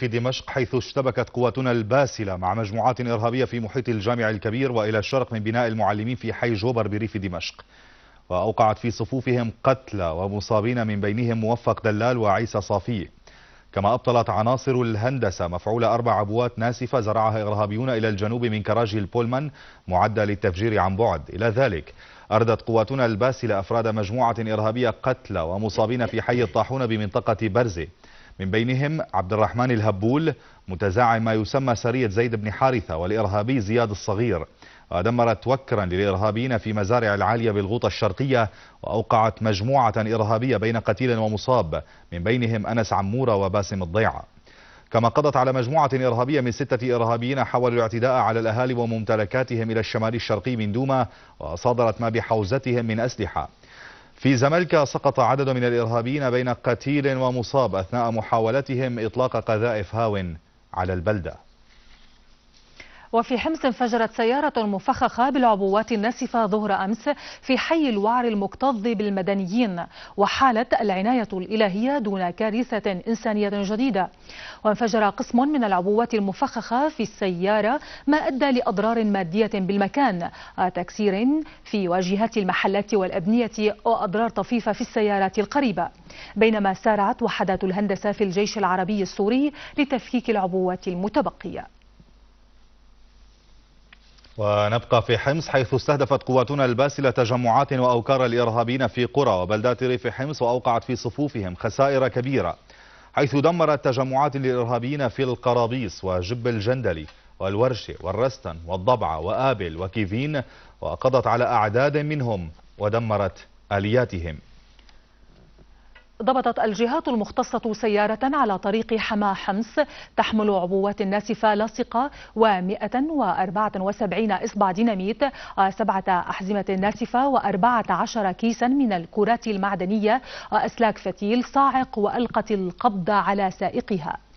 في دمشق حيث اشتبكت قواتنا الباسلة مع مجموعات إرهابية في محيط الجامع الكبير وإلى الشرق من بناء المعلمين في حي جوبر بريف دمشق وأوقعت في صفوفهم قتلى ومصابين من بينهم موفق دلال وعيسى صافي كما أبطلت عناصر الهندسة مفعول أربع عبوات ناسفة زرعها إرهابيون إلى الجنوب من كراج البولمان معدة للتفجير عن بعد إلى ذلك أردت قواتنا الباسلة أفراد مجموعة إرهابية قتلى ومصابين في حي الطاحون بمنطقة برزة من بينهم عبد الرحمن الهبول متزعم ما يسمى سرية زيد بن حارثة والإرهابي زياد الصغير ودمرت وكرا للإرهابيين في مزارع العالية بالغوطة الشرقية وأوقعت مجموعة إرهابية بين قتيل ومصاب من بينهم أنس عمورة وباسم الضيعة كما قضت على مجموعة إرهابية من ستة إرهابيين حاولوا الاعتداء على الأهالي وممتلكاتهم إلى الشمال الشرقي من دوما وصادرت ما بحوزتهم من أسلحة في زملكا سقط عدد من الإرهابيين بين قتيل ومصاب أثناء محاولتهم إطلاق قذائف هاون على البلدة وفي حمص انفجرت سيارة مفخخة بالعبوات الناسفة ظهر أمس في حي الوعر المكتظ بالمدنيين وحالت العناية الإلهية دون كارثة إنسانية جديدة وانفجر قسم من العبوات المفخخة في السيارة ما أدى لأضرار مادية بالمكان وتكسير في واجهات المحلات والأبنية وأضرار طفيفة في السيارات القريبة بينما سارعت وحدات الهندسة في الجيش العربي السوري لتفكيك العبوات المتبقية ونبقى في حمص حيث استهدفت قواتنا الباسلة تجمعات وأوكار الإرهابيين في قرى وبلدات ريف حمص وأوقعت في صفوفهم خسائر كبيرة حيث دمرت تجمعات للإرهابيين في القرابيس وجب الجندلي والورشة والرستن والضبعة وآبل وكيفين وقضت على أعداد منهم ودمرت آلياتهم ضبطت الجهات المختصة سيارة على طريق حما حمص تحمل عبوات ناسفة لاصقة و174 إصبع ديناميت وسبعه احزمه أحزمة ناسفة و14 كيسا من الكرات المعدنية وأسلاك فتيل صاعق وألقت القبض على سائقها